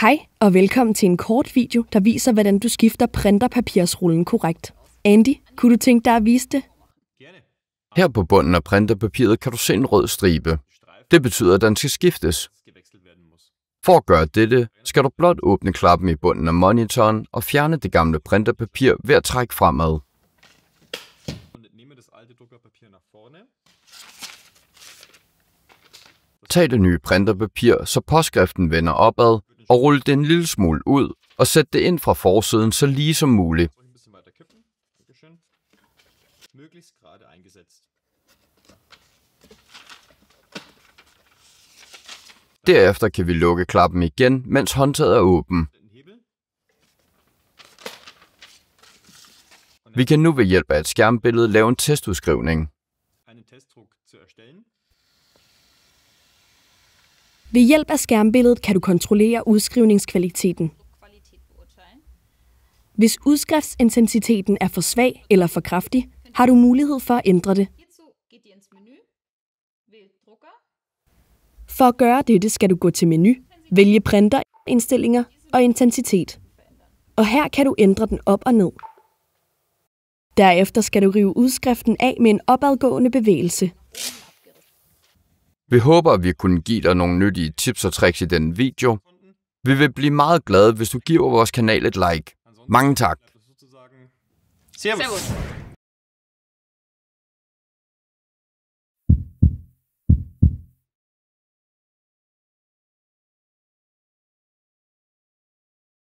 Hej og velkommen til en kort video, der viser, hvordan du skifter printerpapirsrullen korrekt. Andy, kunne du tænke dig at vise det? Her på bunden af printerpapiret kan du se en rød stribe. Det betyder, at den skal skiftes. For at gøre dette, skal du blot åbne klappen i bunden af monitoren og fjerne det gamle printerpapir ved at trække fremad. Tag det nye printerpapir, så påskriften vender opad, og rulle den en lille smule ud og sætte det ind fra forsiden så lige som muligt. Derefter kan vi lukke klappen igen, mens håndtaget er åben. Vi kan nu ved hjælp af et skærmbillede lave en testudskrivning. Ved hjælp af skærmbilledet kan du kontrollere udskrivningskvaliteten. Hvis udskriftsintensiteten er for svag eller for kraftig, har du mulighed for at ændre det. For at gøre dette skal du gå til menu, vælge printerindstillinger og intensitet. Og her kan du ændre den op og ned. Derefter skal du rive udskriften af med en opadgående bevægelse. Vi håber, at vi kunne give dig nogle nyttige tips og tricks i denne video. Vi vil blive meget glade, hvis du giver vores kanal et like. Mange tak. Servus.